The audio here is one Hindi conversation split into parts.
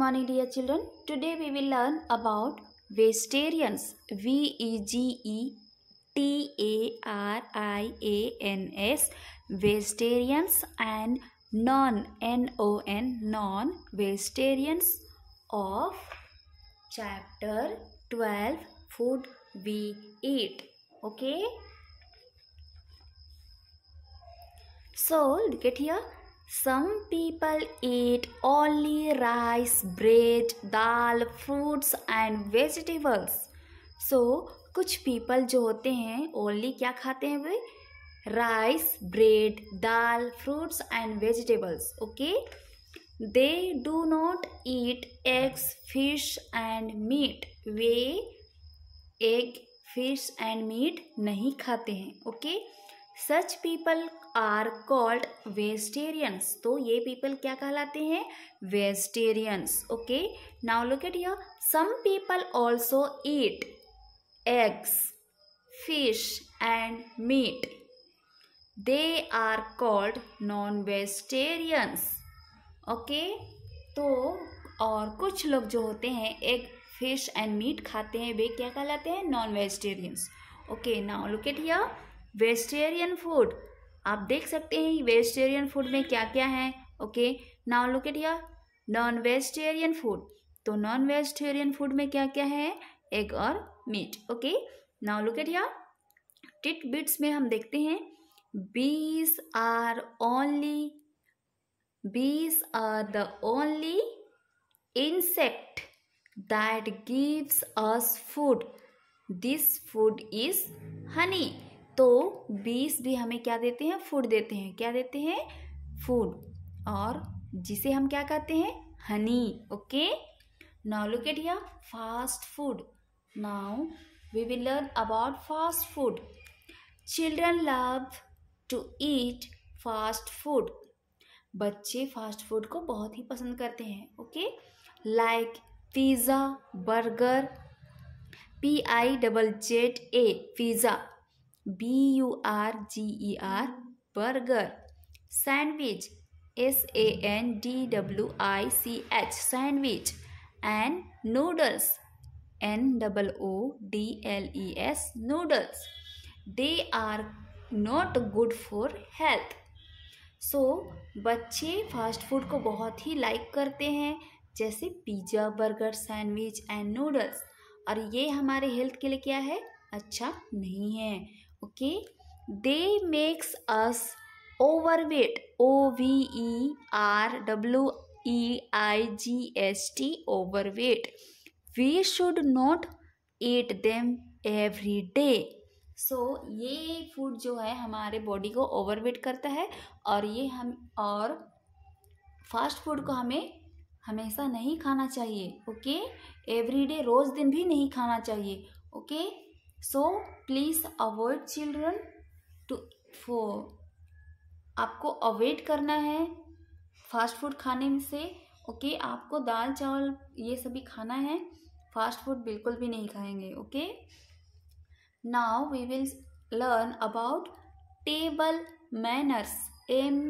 morning dear children. Today we will learn about vegetarians. V E G E T A R I A N S vegetarians and non N O N non vegetarians of chapter 12 food we eat. Okay? So, look at here Some people eat only rice, bread, dal, fruits and vegetables. So कुछ people जो होते हैं only क्या खाते हैं वे Rice, bread, dal, fruits and vegetables. Okay? They do not eat eggs, fish and meat. Way egg, fish and meat नहीं खाते हैं okay? Such people are called vegetarians तो ये पीपल क्या कहलाते हैं vegetarians okay now look at your some people also eat eggs fish and meat they are called non vegetarians okay तो और कुछ लोग जो होते हैं एग फिश एंड मीट खाते हैं वे क्या कहलाते हैं non vegetarians okay now look at your vegetarian food आप देख सकते हैं वेजिटेरियन फूड में क्या क्या है okay now look at your non vegetarian food तो नॉन वेजिटेरियन फूड में क्या क्या है एग और meat okay now look at your titbits में हम देखते हैं bees are only bees are the only insect that gives us food this food is honey तो बीस भी हमें क्या देते हैं फूड देते हैं क्या देते हैं फूड और जिसे हम क्या कहते हैं honey okay now look at your fast food now we will learn about fast food children love to eat fast food बच्चे फास्ट फूड को बहुत ही पसंद करते हैं okay like pizza burger P I double Z A pizza B U R G E R burger sandwich S A N D W I C H sandwich and noodles N double O D L E S noodles they are not good for health so बच्चे फास्ट फूड को बहुत ही लाइक करते हैं जैसे pizza burger sandwich and noodles और ये हमारे हेल्थ के लिए क्या है अच्छा नहीं है okay they makes us over weight O V E R W E I G S T overweight we should not eat them every day so ये फूड जो है हमारे बॉडी को ओवरवेट करता है और ये हम और फास्ट फूड को हमें हमेशा नहीं खाना चाहिए ओके एवरी डे रोज दिन भी नहीं खाना चाहिए okay okay? So please avoid children to फो आपको अवॉइड करना है फास्ट फूड खाने से ओके okay? आपको दाल चावल ये सभी खाना है फास्ट फूड बिल्कुल भी नहीं खाएंगे okay now we will learn about table manners M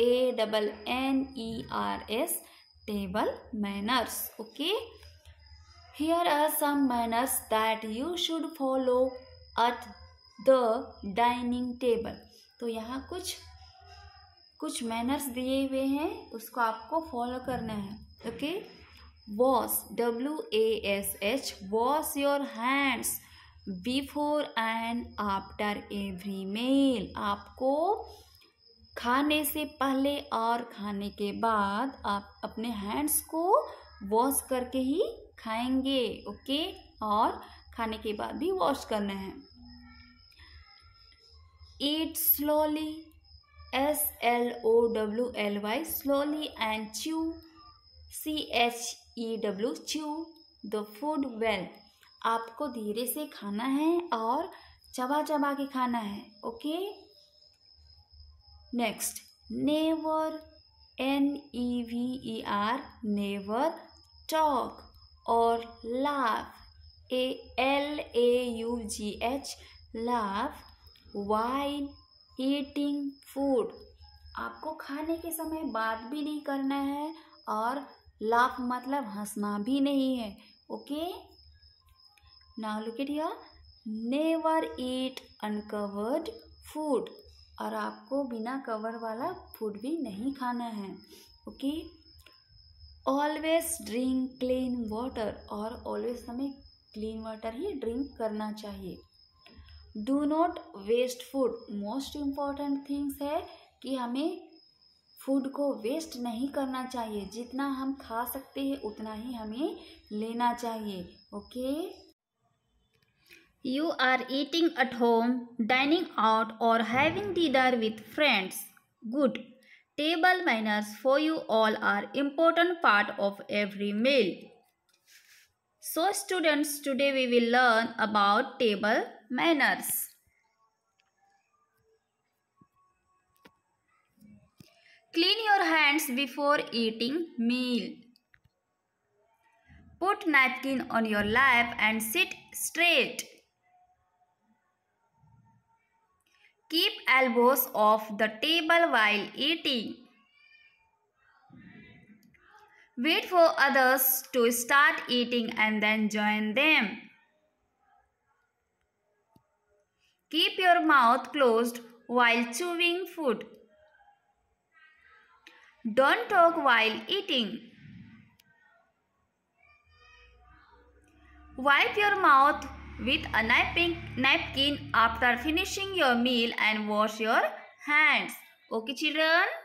A double N E R S table manners okay Here are some manners that you should follow at the dining table. तो यहाँ कुछ कुछ मैनर्स दिए हुए हैं उसको आपको फॉलो करना है okay wash W A S H wash your hands before and after every meal आपको खाने से पहले और खाने के बाद आप अपने हैंड्स को वॉश करके ही खाएंगे ओके और खाने के बाद भी वॉश करना है eat slowly S L O W L Y slowly and chew C H E W chew the food well आपको धीरे से खाना है और चबा चबा के खाना है okay next never N E V E R never talk और laugh A L A U G H laugh while eating food आपको खाने के समय बात भी नहीं करना है और लाफ मतलब हंसना भी नहीं है okay now look it here never eat uncovered food और आपको बिना कवर वाला फूड भी नहीं खाना है okay always drink clean water और ऑलवेज हमें क्लीन वाटर ही ड्रिंक करना चाहिए do not waste food most important things है कि हमें फूड को वेस्ट नहीं करना चाहिए जितना हम खा सकते हैं उतना ही हमें लेना चाहिए okay You are eating at home, dining out or having dinner with friends. Good. Table manners for you all are important part of every meal. So students, today we will learn about table manners. Clean your hands before eating meal. Put napkin on your lap and sit straight. Keep elbows off the table while eating. Wait for others to start eating and then join them. Keep your mouth closed while chewing food. Don't talk while eating. Wipe your mouth with a napkin after finishing your meal and wash your hands. Okay children?